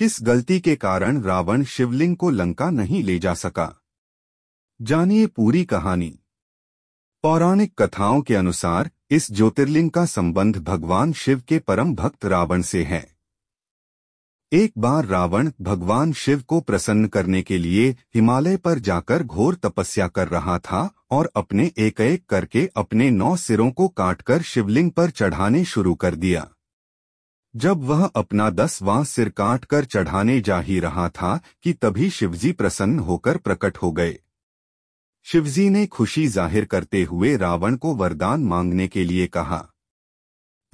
किस गलती के कारण रावण शिवलिंग को लंका नहीं ले जा सका जानिए पूरी कहानी पौराणिक कथाओं के अनुसार इस ज्योतिर्लिंग का संबंध भगवान शिव के परम भक्त रावण से है एक बार रावण भगवान शिव को प्रसन्न करने के लिए हिमालय पर जाकर घोर तपस्या कर रहा था और अपने एक एक करके अपने नौ सिरों को काटकर शिवलिंग पर चढ़ाने शुरू कर दिया जब वह अपना दसवां सिर काट कर चढ़ाने जा ही रहा था कि तभी शिवजी प्रसन्न होकर प्रकट हो गए शिवजी ने खुशी जाहिर करते हुए रावण को वरदान मांगने के लिए कहा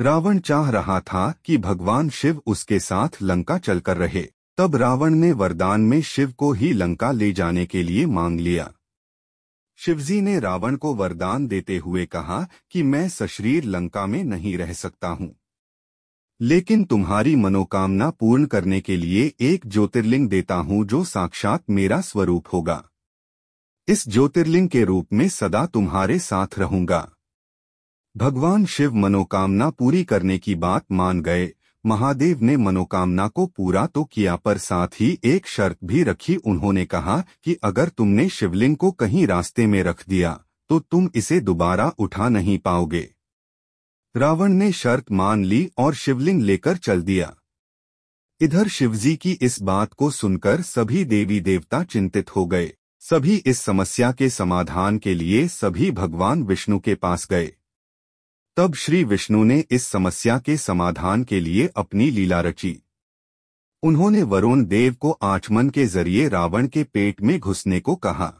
रावण चाह रहा था कि भगवान शिव उसके साथ लंका चलकर रहे तब रावण ने वरदान में शिव को ही लंका ले जाने के लिए मांग लिया शिवजी ने रावण को वरदान देते हुए कहा कि मैं सशरीर लंका में नहीं रह सकता हूँ लेकिन तुम्हारी मनोकामना पूर्ण करने के लिए एक ज्योतिर्लिंग देता हूं जो साक्षात मेरा स्वरूप होगा इस ज्योतिर्लिंग के रूप में सदा तुम्हारे साथ रहूंगा भगवान शिव मनोकामना पूरी करने की बात मान गए महादेव ने मनोकामना को पूरा तो किया पर साथ ही एक शर्त भी रखी उन्होंने कहा कि अगर तुमने शिवलिंग को कहीं रास्ते में रख दिया तो तुम इसे दोबारा उठा नहीं पाओगे रावण ने शर्त मान ली और शिवलिंग लेकर चल दिया इधर शिवजी की इस बात को सुनकर सभी देवी देवता चिंतित हो गए सभी इस समस्या के समाधान के लिए सभी भगवान विष्णु के पास गए तब श्री विष्णु ने इस समस्या के समाधान के लिए अपनी लीला रची उन्होंने वरुण देव को आचमन के जरिए रावण के पेट में घुसने को कहा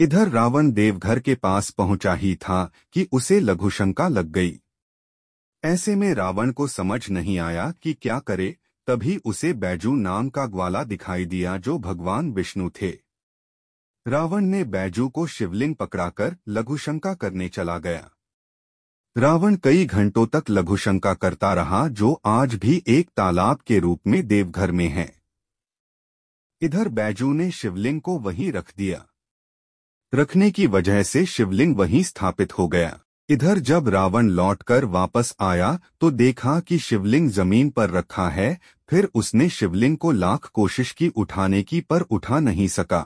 इधर रावण देवघर के पास पहुंचा ही था कि उसे लघुशंका लग गई ऐसे में रावण को समझ नहीं आया कि क्या करे तभी उसे बैजू नाम का ग्वाला दिखाई दिया जो भगवान विष्णु थे रावण ने बैजू को शिवलिंग पकड़ाकर लघुशंका करने चला गया रावण कई घंटों तक लघुशंका करता रहा जो आज भी एक तालाब के रूप में देवघर में है इधर बैजू ने शिवलिंग को वहीं रख दिया रखने की वजह से शिवलिंग वहीं स्थापित हो गया इधर जब रावण लौटकर वापस आया तो देखा कि शिवलिंग जमीन पर रखा है फिर उसने शिवलिंग को लाख कोशिश की उठाने की पर उठा नहीं सका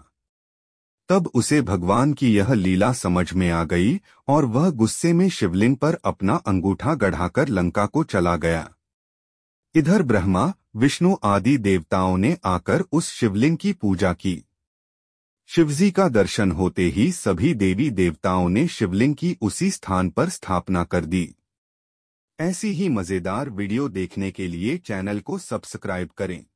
तब उसे भगवान की यह लीला समझ में आ गई और वह गुस्से में शिवलिंग पर अपना अंगूठा गढ़ाकर लंका को चला गया इधर ब्रह्मा विष्णु आदि देवताओं ने आकर उस शिवलिंग की पूजा की शिवजी का दर्शन होते ही सभी देवी देवताओं ने शिवलिंग की उसी स्थान पर स्थापना कर दी ऐसी ही मज़ेदार वीडियो देखने के लिए चैनल को सब्सक्राइब करें